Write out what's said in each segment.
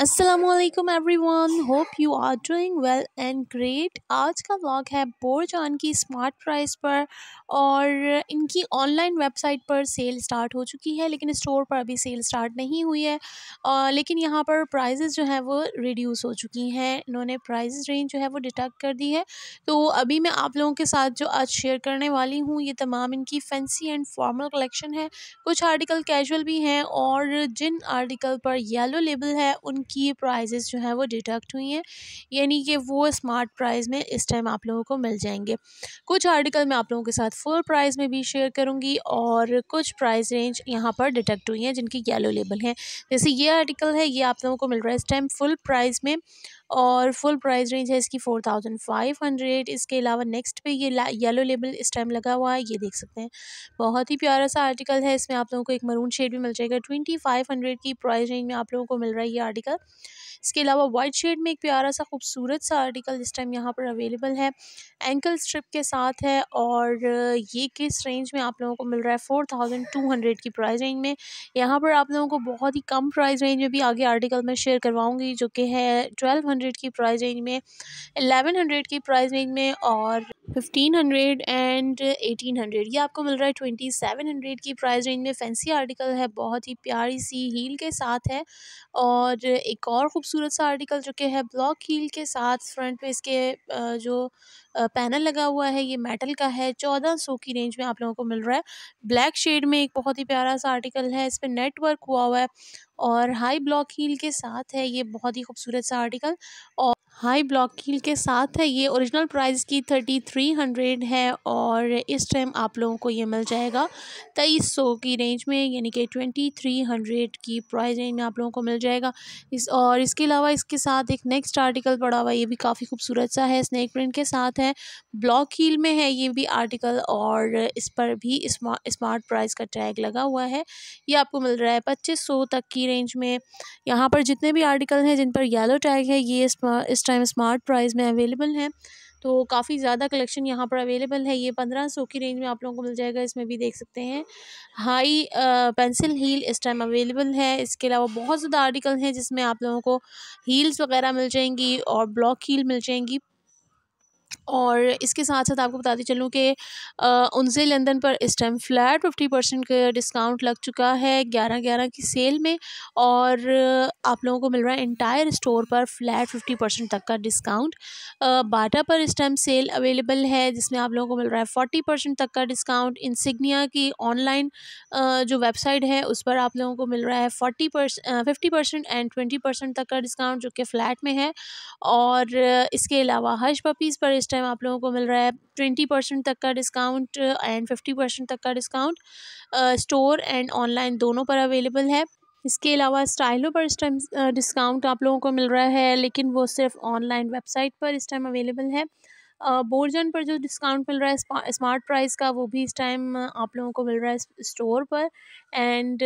Aslam everyone hope you are doing well and great आज का vlog है बोरजान की स्मार्ट प्राइस पर और इनकी ऑनलाइन वेबसाइट पर सेल स्टार्ट हो चुकी है लेकिन स्टोर पर अभी सेल स्टार्ट नहीं हुई है और लेकिन यहाँ पर प्राइजेज़ जो हैं वो रिड्यूस हो चुकी हैं इन्होंने प्राइजेज रेंज जो है वो डिटेक्ट कर दी है तो अभी मैं आप लोगों के साथ जो आज शेयर करने वाली हूँ ये तमाम इनकी फैंसी एंड फॉर्मल कलेक्शन है कुछ आर्टिकल कैजल भी हैं और जिन आर्टिकल पर येलो लेबल है उन की ये प्राइजेज़ जो हैं वो डिटक्ट हुई हैं यानी कि वो स्मार्ट प्राइस में इस टाइम आप लोगों को मिल जाएंगे कुछ आर्टिकल मैं आप लोगों के साथ फुल प्राइस में भी शेयर करूँगी और कुछ प्राइस रेंज यहाँ पर डिटक्ट हुई हैं जिनकी येलो लेबल हैं जैसे ये आर्टिकल है ये आप लोगों को मिल रहा है इस टाइम फुल प्राइस में और फुल प्राइस रेंज है इसकी फ़ोर थाउजेंड फाइव हंड्रेड इसके अलावा नेक्स्ट पे ये येलो लेबल इस टाइम लगा हुआ है ये देख सकते हैं बहुत ही प्यारा सा आर्टिकल है इसमें आप लोगों को एक मरून शेड भी मिल जाएगा ट्वेंटी फाइव हंड्रेड की प्राइस रेंज में आप लोगों को मिल रहा है ये आर्टिकल इसके अलावा वाइट शेड में एक प्यारा सा खूबसूरत सा आर्टिकल इस टाइम यहाँ पर अवेलेबल है एंकल स्ट्रिप के साथ है और ये किस रेंज में आप लोगों को मिल रहा है फोर थाउजेंड टू हंड्रेड की प्राइस रेंज में यहाँ पर आप लोगों को बहुत ही कम प्राइस रेंज में भी आगे आर्टिकल मैं शेयर करवाऊँगी जो कि है ट्वेल्व हंड्रेड की प्राइस रेंज में एलेवन हंड्रेड की प्राइस रेंज में और fifteen hundred and eighteen hundred ये आपको मिल रहा है ट्वेंटी सेवन हंड्रेड की प्राइस रेंज में फैंसी आर्टिकल है बहुत ही प्यारी सी हील के साथ है और एक और ख़ूबसूरत सा आर्टिकल जो कि है ब्लॉक हील के साथ फ्रंट पे इसके जो पैनल लगा हुआ है ये मेटल का है चौदह सौ की रेंज में आप लोगों को मिल रहा है ब्लैक शेड में एक बहुत ही प्यारा सा आर्टिकल है इस पर नेटवर्क हुआ हुआ है और हाई ब्लॉक हील के साथ है ये बहुत ही खूबसूरत सा आर्टिकल और हाई ब्लॉक हील के साथ है ये ओरिजिनल प्राइस की थर्टी थ्री हंड्रेड है और इस टाइम आप लोगों को ये मिल जाएगा तेईस सौ की रेंज में यानी कि ट्वेंटी थ्री हंड्रेड की प्राइस रेंज में आप लोगों को मिल जाएगा इस और इसके अलावा इसके साथ एक नेक्स्ट आर्टिकल पड़ा हुआ ये भी काफ़ी खूबसूरत सा है स्नैक प्रिंट के साथ है ब्लॉक हील में है ये भी आर्टिकल और इस पर भी स्मार्ट प्राइस का टैग लगा हुआ है ये आपको मिल रहा है पच्चीस सौ तक की रेंज में यहाँ पर जितने भी आर्टिकल हैं जिन पर येलो टैग है ये इस टाइम स्मार्ट प्राइज में अवेलेबल हैं तो काफ़ी ज़्यादा कलेक्शन यहाँ पर अवेलेबल है ये पंद्रह सौ की रेंज में आप लोगों को मिल जाएगा इसमें भी देख सकते हैं हाई पेंसिल हील इस टाइम अवेलेबल है इसके अलावा बहुत ज़्यादा आर्टिकल हैं जिसमें आप लोगों को हील्स वगैरह मिल जाएंगी और ब्लॉक हील मिल जाएंगी और इसके साथ साथ आपको बताते चलूँ कि उनसे लंदन पर इस टाइम फ्लैट फिफ्टी परसेंट का डिस्काउंट लग चुका है ग्यारह ग्यारह की सेल में और आप लोगों को मिल रहा है इंटायर स्टोर पर फ्लैट फिफ्टी परसेंट तक का डिस्काउंट बाटा पर इस टाइम सेल अवेलेबल है जिसमें आप लोगों को मिल रहा है फोर्टी परसेंट तक का डिस्काउंट इंसिग्निया की ऑनलाइन जो वेबसाइट है उस पर आप लोगों को मिल रहा है forty percent fifty percent and twenty percent तक का डिस्काउंट जो कि फ़्लैट में है और इसके अलावा हज पपीज़ पर इस टाइम आप लोगों को मिल रहा है ट्वेंटी परसेंट तक का डिस्काउंट एंड फिफ्टी परसेंट तक का डिस्काउंट स्टोर एंड ऑनलाइन दोनों पर अवेलेबल है इसके अलावा स्टाइलों पर इस टाइम डिस्काउंट आप लोगों को मिल रहा है लेकिन वो सिर्फ ऑनलाइन वेबसाइट पर इस टाइम अवेलेबल है बोर्जन पर जो डिस्काउंट मिल रहा है स्मार्ट प्राइस का वो भी इस टाइम आप लोगों को मिल रहा है स्टोर पर एंड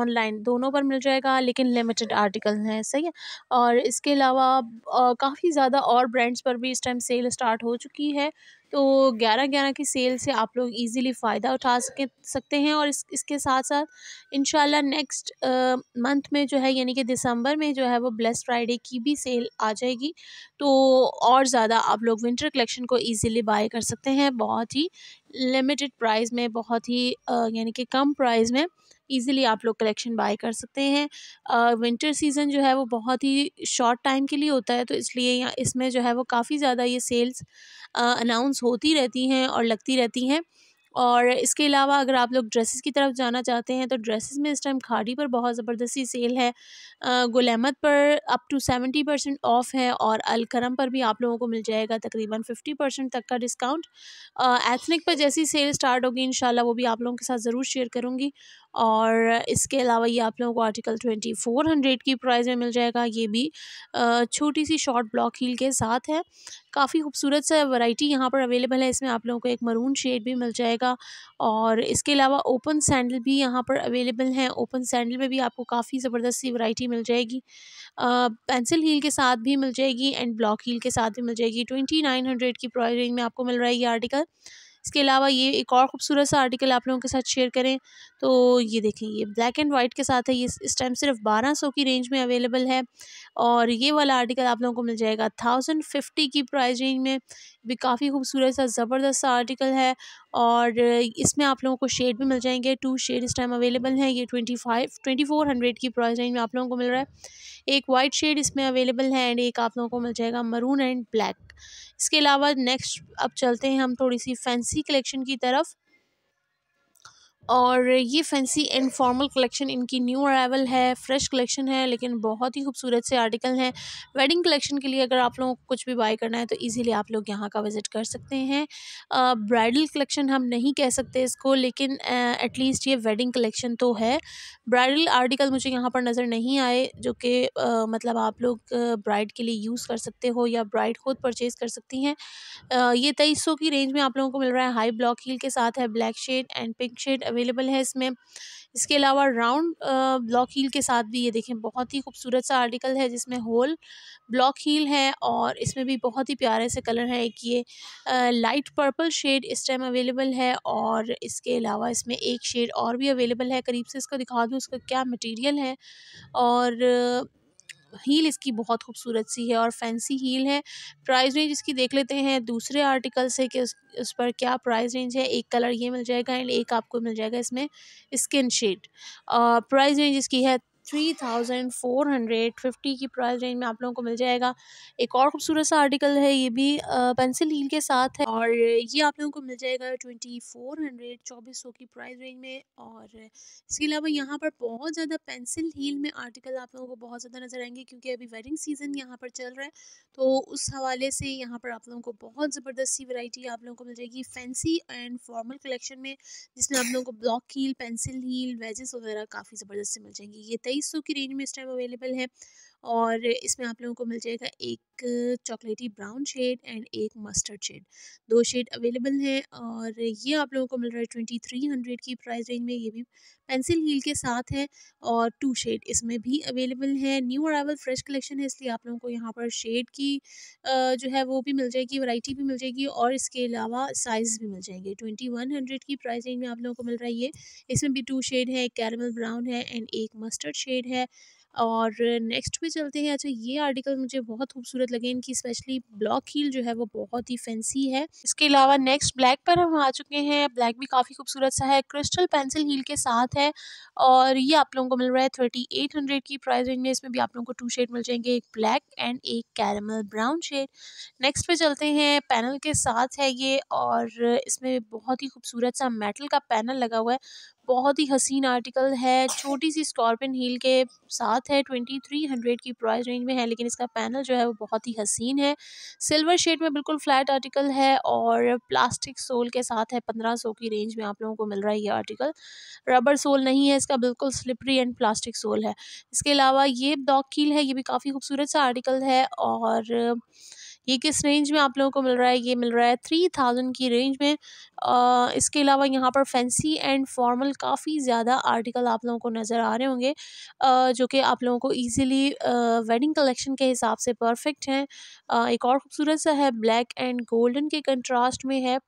ऑनलाइन दोनों पर मिल जाएगा लेकिन लिमिटेड आर्टिकल हैं सही है और इसके अलावा काफ़ी ज़्यादा और ब्रांड्स पर भी इस टाइम सेल स्टार्ट हो चुकी है तो ग्यारह ग्यारह की सेल से आप लोग इजीली फ़ायदा उठा सके सकते हैं और इस इसके साथ साथ इन नेक्स्ट मंथ में जो है यानी कि दिसंबर में जो है वो ब्लेस फ्राइडे की भी सेल आ जाएगी तो और ज़्यादा आप लोग विंटर कलेक्शन को ईज़िली बाय कर सकते हैं बहुत ही लिमिटेड प्राइस में बहुत ही यानी कि कम प्राइस में ईज़िली आप लोग कलेक्शन बाय कर सकते हैं विंटर सीज़न जो है वो बहुत ही शॉर्ट टाइम के लिए होता है तो इसलिए यहाँ इसमें जो है वो काफ़ी ज़्यादा ये सेल्स अनाउंस होती रहती हैं और लगती रहती हैं और इसके अलावा अगर आप लोग ड्रेसेस की तरफ जाना चाहते हैं तो ड्रेसेस में इस टाइम खाड़ी पर बहुत ज़बरदस्ती सेल है गुल पर up to seventy percent off है और अलकरम पर भी आप लोगों को मिल जाएगा तकरीबन फिफ्टी परसेंट तक का डिस्काउंट एथनिक पर जैसी सेल स्टार्ट होगी इन वो भी आप लोगों के साथ ज़रूर शेयर करूँगी और इसके अलावा ये आप लोगों को आर्टिकल ट्वेंटी फोर हंड्रेड की प्राइस में मिल जाएगा ये भी छोटी सी शॉर्ट ब्लॉक हील के साथ है काफ़ी खूबसूरत सा वैरायटी यहाँ पर अवेलेबल है इसमें आप लोगों को एक मरून शेड भी मिल जाएगा और इसके अलावा ओपन सैंडल भी यहाँ पर अवेलेबल हैं ओपन सैंडल में भी आपको काफ़ी ज़बरदस्त सी वैरायटी मिल जाएगी पेंसिल हील के साथ भी मिल जाएगी एंड ब्लॉक हील के साथ भी मिल जाएगी ट्वेंटी नाइन हंड्रेड की प्राइस रेंज में आपको मिल रहा है ये आर्टिकल इसके अलावा ये एक और ख़ूबसूरत सा आर्टिकल आप लोगों के साथ शेयर करें तो ये देखें ये ब्लैक एंड वाइट के साथ है ये इस टाइम सिर्फ बारह सौ की रेंज में अवेलेबल है और ये वाला आर्टिकल आप लोगों को मिल जाएगा थाउजेंड फिफ्टी की प्राइस रेंज में भी काफ़ी खूबसूरत सा ज़बरदस्त सा आर्टिकल है और इसमें आप लोगों को शेड भी मिल जाएंगे टू शेड इस टाइम अवेलेबल हैं ये twenty five twenty four hundred की प्राइस रेंज में आप लोगों को मिल रहा है एक वाइट शेड इसमें अवेलेबल है एंड एक आप लोगों को मिल जाएगा मरून एंड ब्लैक इसके अलावा नेक्स्ट अब चलते हैं हम थोड़ी सी फैंसी कलेक्शन की तरफ और ये फैंसी एंड फॉर्मल कलेक्शन इनकी न्यू अरावल है फ्रेश कलेक्शन है लेकिन बहुत ही खूबसूरत से आर्टिकल हैं वेडिंग कलेक्शन के लिए अगर आप लोगों को कुछ भी बाय करना है तो इजीली आप लोग यहाँ का विज़िट कर सकते हैं ब्राइडल कलेक्शन हम नहीं कह सकते इसको लेकिन एटलीस्ट ये वेडिंग कलेक्शन तो है ब्राइडल आर्टिकल मुझे यहाँ पर नज़र नहीं आए जो कि मतलब आप लोग ब्राइड के लिए यूज़ कर सकते हो या ब्राइड खुद परचेज़ कर सकती हैं ये तेईस की रेंज में आप लोगों को मिल रहा है हाई ब्लॉक हील के साथ है black shade and pink shade available है इसमें इसके अलावा राउंड ब्लॉक हील के साथ भी ये देखें बहुत ही खूबसूरत सा आर्टिकल है जिसमें होल ब्लॉक हील है और इसमें भी बहुत ही प्यारे से कलर है एक ये लाइट पर्पल शेड इस टाइम अवेलेबल है और इसके अलावा इसमें एक शेड और भी अवेलेबल है करीब से इसको दिखा दूँ इसका क्या मटीरियल है और हील इसकी बहुत खूबसूरत सी है और फैंसी हील है प्राइस रेंज इसकी देख लेते हैं दूसरे आर्टिकल से कि उस, उस पर क्या प्राइस रेंज है एक कलर ये मिल जाएगा एंड एक आपको मिल जाएगा इसमें स्किन शेड प्राइस रेंज इसकी है three thousand four hundred fifty की प्राइस रेंज में आप लोगों को मिल जाएगा एक और खूबसूरत सा आर्टिकल है ये भी पेंसिल हील के साथ है और ये आप लोगों को मिल जाएगा ट्वेंटी फोर हंड्रेड चौबीस सौ की प्राइस रेंज में और इसके अलावा यहाँ पर बहुत ज़्यादा पेंसिल हील में आर्टिकल आप लोगों को बहुत ज़्यादा नज़र आएंगे क्योंकि अभी वेडिंग सीज़न यहाँ पर चल रहा है तो उस हवाले से यहाँ पर आप लोगों को बहुत ज़बरदस्त सी आप लोगों को मिल जाएगी फैंसी एंड फॉर्मल कलेक्शन में जिसमें आप लोगों को block heel pencil heel wedges वगैरह काफ़ी ज़बरदस्त से मिल जाएंगी ये तय बाईस सौ की रेंज में इस टाइम अवेलेबल है और इसमें आप लोगों को मिल जाएगा एक चॉकलेटी ब्राउन शेड एंड एक मस्टर्ड शेड दो शेड अवेलेबल हैं और ये आप लोगों को मिल रहा है ट्वेंटी थ्री हंड्रेड की प्राइस रेंज में ये भी पेंसिल हील के साथ है और टू शेड इसमें भी अवेलेबल है न्यू अरावल फ्रेश कलेक्शन है इसलिए आप लोगों को यहाँ पर शेड की जो है वो भी मिल जाएगी वराइटी भी मिल जाएगी और इसके अलावा साइज़ भी मिल जाएंगे ट्वेंटी वन हंड्रेड की प्राइस रेंज में आप लोगों को मिल रहा है ये इसमें भी टू शेड है एक कैरमल ब्राउन है एंड एक मस्टर्ड शेड है और नेक्स्ट पे चलते हैं अच्छा ये आर्टिकल मुझे बहुत खूबसूरत लगे इनकी स्पेशली ब्लॉक हील जो है वो बहुत ही फैंसी है इसके अलावा नेक्स्ट ब्लैक पर हम आ चुके हैं ब्लैक भी काफ़ी खूबसूरत सा है क्रिस्टल पेंसिल हील के साथ है और ये आप लोगों को मिल रहा है थर्टी एट हंड्रेड की प्राइस रेंज में इसमें भी आप लोगों को टू शेड मिल जाएंगे एक ब्लैक एंड एक कैरमल ब्राउन शेड नेक्स्ट पे चलते हैं पैनल के साथ है ये और इसमें बहुत ही खूबसूरत सा मेटल का पैनल लगा हुआ है बहुत ही हसीन आर्टिकल है छोटी सी स्कॉर्पिन हील के साथ है ट्वेंटी थ्री हंड्रेड की प्राइस रेंज में है लेकिन इसका पैनल जो है वो बहुत ही हसीन है सिल्वर शेड में बिल्कुल फ्लैट आर्टिकल है और प्लास्टिक सोल के साथ है पंद्रह सौ की रेंज में आप लोगों को मिल रहा है ये आर्टिकल रबर सोल नहीं है इसका बिल्कुल स्लिपरी एंड प्लास्टिक सोल है इसके अलावा ये डॉक कील है ये भी काफ़ी खूबसूरत सा आर्टिकल है और ये किस रेंज में आप लोगों को मिल रहा है ये मिल रहा है थ्री थाउजेंड की रेंज में आ, इसके अलावा यहाँ पर फैंसी एंड फॉर्मल काफ़ी ज़्यादा आर्टिकल आप लोगों को नज़र आ रहे होंगे जो कि आप लोगों को ईजिली वेडिंग कलेक्शन के हिसाब से परफेक्ट हैं एक और खूबसूरत सा है ब्लैक एंड गोल्डन के कंट्रास्ट में है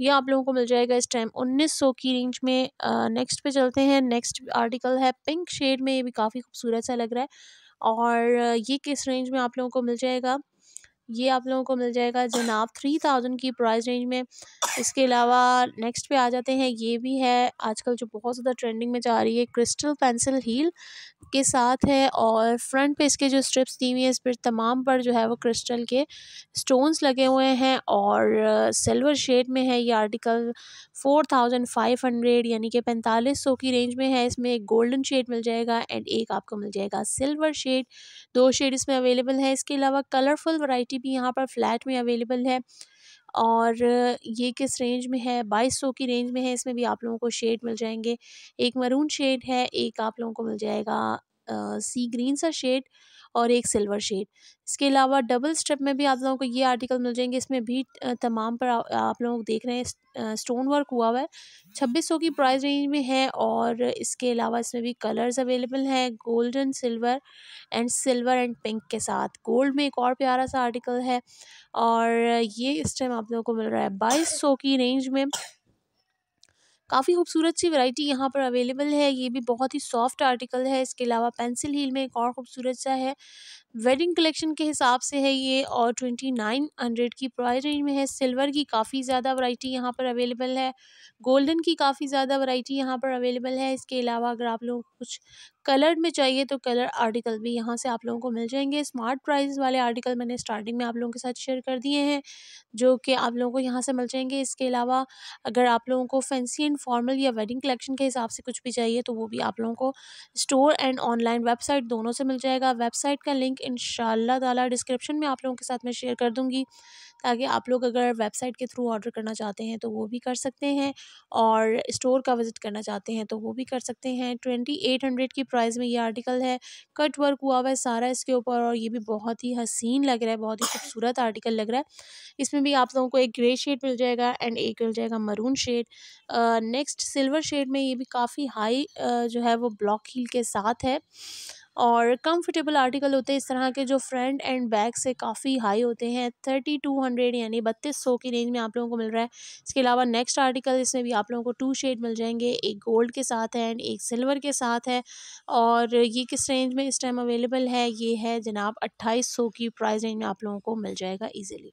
ये आप लोगों को मिल जाएगा इस टाइम 1900 की रेंज में नेक्स्ट पे चलते हैं नेक्स्ट आर्टिकल है पिंक शेड में ये भी काफ़ी खूबसूरत सा लग रहा है और ये किस रेंज में आप लोगों को मिल जाएगा ये आप लोगों को मिल जाएगा जनाब थ्री थाउजेंड की प्राइस रेंज में इसके अलावा नेक्स्ट पे आ जाते हैं ये भी है आजकल जो बहुत ज़्यादा ट्रेंडिंग में जा रही है क्रिस्टल पेंसिल हील के साथ है और फ्रंट पे इसके जो स्ट्रिप्स दी हुई हैं इस पर तमाम पर जो है वो क्रिस्टल के स्टोन्स लगे हुए हैं और सिल्वर शेड में है ये article four thousand five hundred यानी कि पैंतालीस सौ की रेंज में है इसमें एक गोल्डन शेड मिल जाएगा एंड एक आपको मिल जाएगा सिल्वर शेड दो शेड इसमें अवेलेबल है इसके अलावा कलरफुल वराइटी की भी यहाँ पर फ्लैट में अवेलेबल है और ये किस रेंज में है बाईस सौ की रेंज में है इसमें भी आप लोगों को शेड मिल जाएंगे एक मरून शेड है एक आप लोगों को मिल जाएगा सी ग्रीन सा शेड और एक सिल्वर शेड इसके अलावा डबल स्ट्रिप में भी आप लोगों को ये आर्टिकल मिल जाएंगे इसमें भी तमाम पर आप लोग देख रहे हैं स्टोन वर्क हुआ हुआ है छब्बीस सौ की प्राइस रेंज में है और इसके अलावा इसमें भी कलर्स अवेलेबल हैं golden silver and silver and pink के साथ गोल्ड में एक और प्यारा सा आर्टिकल है और ये इस टाइम आप लोगों को मिल रहा है बाईस सौ की रेंज में काफ़ी खूबसूरत सी वैरायटी यहाँ पर अवेलेबल है ये भी बहुत ही सॉफ्ट आर्टिकल है इसके अलावा पेंसिल हील में एक और खूबसूरत सा है वेडिंग कलेक्शन के हिसाब से है ये और ट्वेंटी नाइन हंड्रेड की प्राइस रेंज में है सिल्वर की काफ़ी ज़्यादा वैरायटी यहाँ पर अवेलेबल है गोल्डन की काफ़ी ज़्यादा वैरायटी यहाँ पर अवेलेबल है इसके अलावा अगर आप लोग कुछ कलर्ड में चाहिए तो कलर आर्टिकल भी यहाँ से आप लोगों को मिल जाएंगे स्मार्ट प्राइस वाले आर्टिकल मैंने स्टार्टिंग में आप लोगों के साथ शेयर कर दिए हैं जो कि आप लोगों को यहाँ से मिल जाएंगे इसके अलावा अगर आप लोगों को फैंसी एंड फॉर्मल या वेडिंग कलेक्शन के हिसाब से कुछ भी चाहिए तो वो भी आप लोगों को स्टोर एंड ऑनलाइन वेबसाइट दोनों से मिल जाएगा वेबसाइट का लिंक इन ताला डिस्क्रिप्शन में आप लोगों के साथ मैं शेयर कर दूँगी ताकि आप लोग अगर वेबसाइट के थ्रू ऑर्डर करना चाहते हैं तो वो भी कर सकते हैं और स्टोर का विज़िट करना चाहते हैं तो वो भी कर सकते हैं ट्वेंटी एट हंड्रेड की प्राइस में ये आर्टिकल है कट वर्क हुआ हुआ है सारा इसके ऊपर और ये भी बहुत ही हसीन लग रहा है बहुत ही खूबसूरत आर्टिकल लग रहा है इसमें भी आप लोगों को एक ग्रे शेड मिल जाएगा एंड एक मिल जाएगा maroon shade next silver shade में ये भी काफ़ी हाई uh, जो है वो ब्लॉक हील के साथ है और कंफर्टेबल आर्टिकल होते हैं इस तरह के जो फ्रंट एंड बैक से काफ़ी हाई होते हैं थर्टी टू हंड्रेड यानी बत्तीस सौ की रेंज में आप लोगों को मिल रहा है इसके अलावा नेक्स्ट आर्टिकल इसमें भी आप लोगों को टू शेड मिल जाएंगे एक गोल्ड के साथ है एंड एक सिल्वर के साथ है और ये किस रेंज में इस टाइम अवेलेबल है ये है जनाब अट्ठाईस सौ की प्राइस रेंज में आप लोगों को मिल जाएगा ईजिली